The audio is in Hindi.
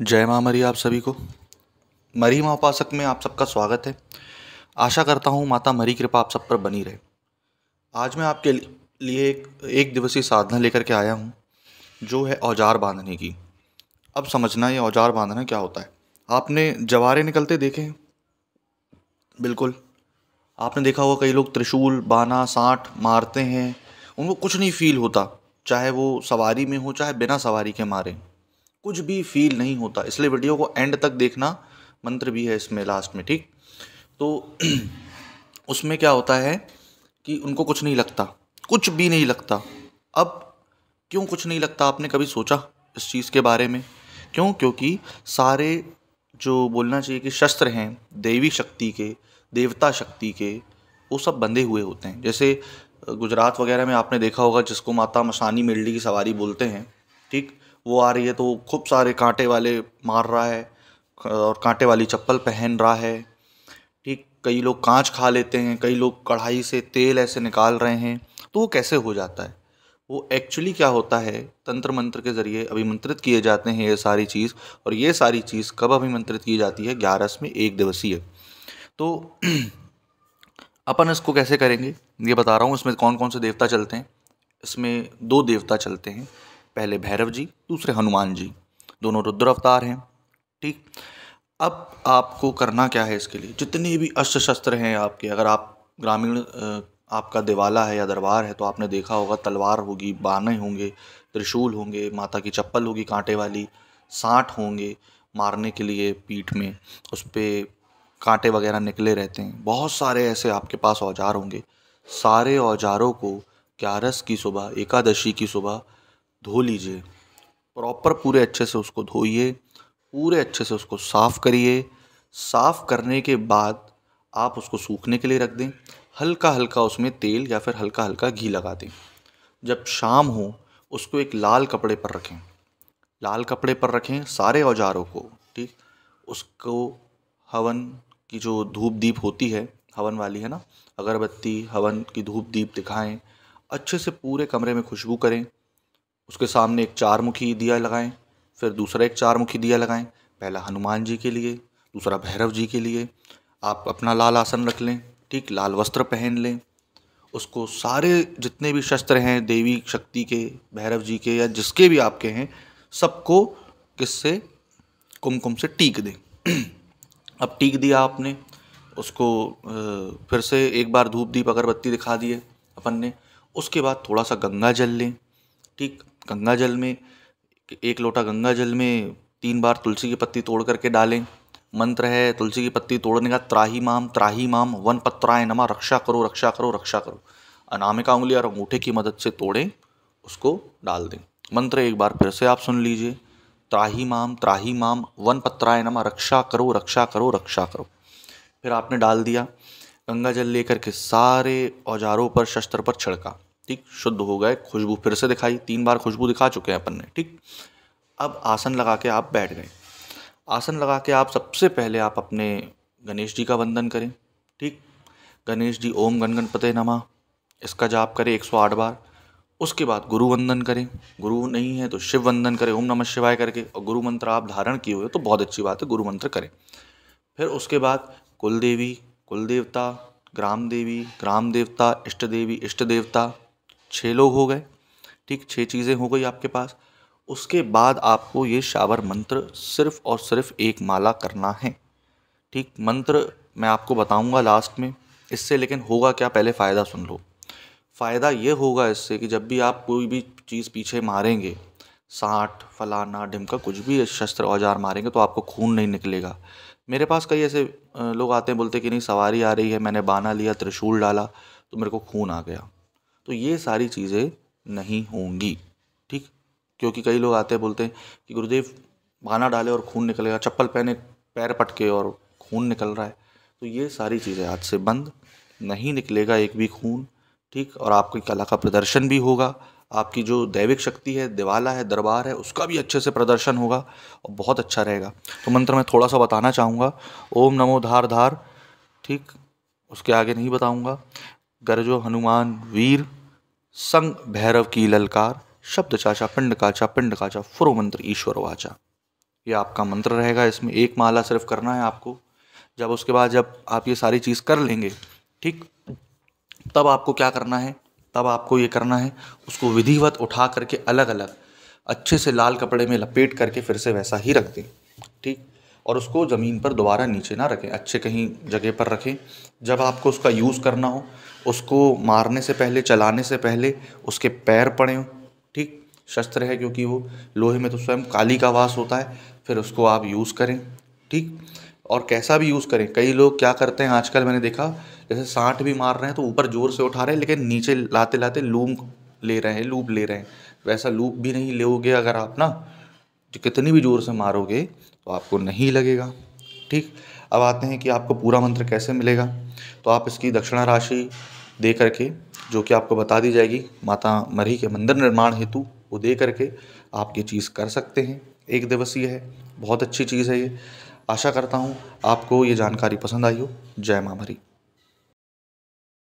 जय माँ मरी आप सभी को मरी माँ उपासक में आप सबका स्वागत है आशा करता हूँ माता मरी कृपा आप सब पर बनी रहे आज मैं आपके लिए एक एक दिवसीय साधना लेकर के आया हूँ जो है औजार बांधने की अब समझना ये औजार बांधना क्या होता है आपने जवारे निकलते देखे हैं बिल्कुल आपने देखा होगा कई लोग त्रिशूल बाना साठ मारते हैं उनको कुछ नहीं फील होता चाहे वो सवारी में हो चाहे बिना सवारी के मारें कुछ भी फील नहीं होता इसलिए वीडियो को एंड तक देखना मंत्र भी है इसमें लास्ट में ठीक तो उसमें क्या होता है कि उनको कुछ नहीं लगता कुछ भी नहीं लगता अब क्यों कुछ नहीं लगता आपने कभी सोचा इस चीज़ के बारे में क्यों क्योंकि सारे जो बोलना चाहिए कि शस्त्र हैं देवी शक्ति के देवता शक्ति के वो सब बंधे हुए होते हैं जैसे गुजरात वगैरह में आपने देखा होगा जिसको माता मसानी मिर्ली की सवारी बोलते हैं ठीक वो आ रही है तो खूब सारे कांटे वाले मार रहा है और कांटे वाली चप्पल पहन रहा है ठीक कई लोग कांच खा लेते हैं कई लोग कढ़ाई से तेल ऐसे निकाल रहे हैं तो वो कैसे हो जाता है वो एक्चुअली क्या होता है तंत्र मंत्र के ज़रिए अभिमंत्रित किए जाते हैं ये सारी चीज़ और ये सारी चीज़ कब अभिमंत्रित की जाती है ग्यारस में एक दिवसीय तो अपन इसको कैसे करेंगे ये बता रहा हूँ इसमें कौन कौन से देवता चलते हैं इसमें दो देवता चलते हैं पहले भैरव जी दूसरे हनुमान जी दोनों रुद्र अवतार हैं ठीक अब आपको करना क्या है इसके लिए जितने भी अस्त्र शस्त्र हैं आपके अगर आप ग्रामीण आपका दिवाला है या दरबार है तो आपने देखा होगा तलवार होगी बाने होंगे त्रिशूल होंगे माता की चप्पल होगी कांटे वाली साँठ होंगे मारने के लिए पीठ में उस पर कांटे वगैरह निकले रहते हैं बहुत सारे ऐसे आपके पास औजार होंगे सारे औजारों को ग्यारस की सुबह एकादशी की सुबह धो लीजिए प्रॉपर पूरे अच्छे से उसको धोइए पूरे अच्छे से उसको साफ़ करिए साफ़ करने के बाद आप उसको सूखने के लिए रख दें हल्का हल्का उसमें तेल या फिर हल्का हल्का घी लगा दें जब शाम हो उसको एक लाल कपड़े पर रखें लाल कपड़े पर रखें सारे औजारों को ठीक उसको हवन की जो धूप दीप होती है हवन वाली है ना अगरबत्ती हवन की धूप दीप दिखाएं अच्छे से पूरे कमरे में खुशबू करें उसके सामने एक चार मुखी दिया लगाएं फिर दूसरा एक चार मुखी दिया लगाएं पहला हनुमान जी के लिए दूसरा भैरव जी के लिए आप अपना लाल आसन रख लें ठीक लाल वस्त्र पहन लें उसको सारे जितने भी शस्त्र हैं देवी शक्ति के भैरव जी के या जिसके भी आपके हैं सबको किससे कुमकुम से टीक दें अब टीक दिया आपने उसको फिर से एक बार धूप दीप अगरबत्ती दिखा दिए अपन ने उसके बाद थोड़ा सा गंगा जल लें ठीक गंगा जल में एक लोटा गंगा जल में तीन बार तुलसी की पत्ती तोड़ करके डालें मंत्र है तुलसी की पत्ती तोड़ने का त्राही माम त्राही माम वन पत्राय नमा रक्षा करो रक्षा करो रक्षा करो अनामिका उंगली और अंगूठे की मदद से तोड़ें उसको डाल दें मंत्र एक बार फिर से आप सुन लीजिए त्राही माम त्राही माम वन पत्राय नमा रक्षा करो रक्षा करो रक्षा करो फिर आपने डाल दिया गंगा जल लेकर के सारे औजारों पर शस्त्र पर छिड़का ठीक शुद्ध हो गए खुशबू फिर से दिखाई तीन बार खुशबू दिखा चुके हैं अपन ने ठीक अब आसन लगा के आप बैठ गए आसन लगा के आप सबसे पहले आप अपने गणेश जी का वंदन करें ठीक गणेश जी ओम गण गणपते नमा इसका जाप करें 108 बार उसके बाद गुरु वंदन करें गुरु नहीं है तो शिव वंदन करें ओम नमः शिवाय करके और गुरु मंत्र आप धारण किए हुए तो बहुत अच्छी बात है गुरु मंत्र करें फिर उसके बाद कुल देवी कुल देवता ग्राम देवी ग्राम देवता इष्ट देवी इष्ट देवता छः लोग हो गए ठीक छः चीज़ें हो गई आपके पास उसके बाद आपको ये शावर मंत्र सिर्फ और सिर्फ एक माला करना है ठीक मंत्र मैं आपको बताऊंगा लास्ट में इससे लेकिन होगा क्या पहले फ़ायदा सुन लो फ़ायदा ये होगा इससे कि जब भी आप कोई भी चीज़ पीछे मारेंगे साठ फलाना ढिमका कुछ भी शस्त्र औजार मारेंगे तो आपको खून नहीं निकलेगा मेरे पास कई ऐसे लोग आते हैं बोलते कि नहीं सवारी आ रही है मैंने बाना लिया त्रिशूल डाला तो मेरे को खून आ गया तो ये सारी चीज़ें नहीं होंगी ठीक क्योंकि कई लोग आते बोलते हैं कि गुरुदेव बाना डाले और खून निकलेगा चप्पल पहने पैर पटके और खून निकल रहा है तो ये सारी चीज़ें आज से बंद नहीं निकलेगा एक भी खून ठीक और आपकी कला का प्रदर्शन भी होगा आपकी जो दैविक शक्ति है दिवाला है दरबार है उसका भी अच्छे से प्रदर्शन होगा और बहुत अच्छा रहेगा तो मंत्र मैं थोड़ा सा बताना चाहूँगा ओम नमो धार धार ठीक उसके आगे नहीं बताऊँगा गरजो हनुमान वीर संग भैरव की ललकार शब्द चाचा पिंड काचा पिंड काचा फुरो मंत्र ईश्वर वाचा ये आपका मंत्र रहेगा इसमें एक माला सिर्फ करना है आपको जब उसके बाद जब आप ये सारी चीज़ कर लेंगे ठीक तब आपको क्या करना है तब आपको ये करना है उसको विधिवत उठा करके अलग अलग अच्छे से लाल कपड़े में लपेट करके फिर से वैसा ही रख दें ठीक और उसको ज़मीन पर दोबारा नीचे ना रखें अच्छे कहीं जगह पर रखें जब आपको उसका यूज़ करना हो उसको मारने से पहले चलाने से पहले उसके पैर पड़े हों ठीक शस्त्र है क्योंकि वो लोहे में तो स्वयं काली का वास होता है फिर उसको आप यूज़ करें ठीक और कैसा भी यूज़ करें कई लोग क्या करते हैं आजकल मैंने देखा जैसे साँट भी मार रहे हैं तो ऊपर ज़ोर से उठा रहे हैं लेकिन नीचे लाते लाते लूम ले रहे हैं लूप ले रहे हैं वैसा लूप भी नहीं लोगे अगर आप ना जो तो कितनी भी ज़ोर से मारोगे तो आपको नहीं लगेगा ठीक अब आते हैं कि आपको पूरा मंत्र कैसे मिलेगा तो आप इसकी दक्षिणा राशि दे करके जो कि आपको बता दी जाएगी माता मरी के मंदिर निर्माण हेतु वो दे करके आप ये चीज़ कर सकते हैं एक दिवसीय है बहुत अच्छी चीज़ है ये आशा करता हूँ आपको ये जानकारी पसंद आई हो जय माँ भरी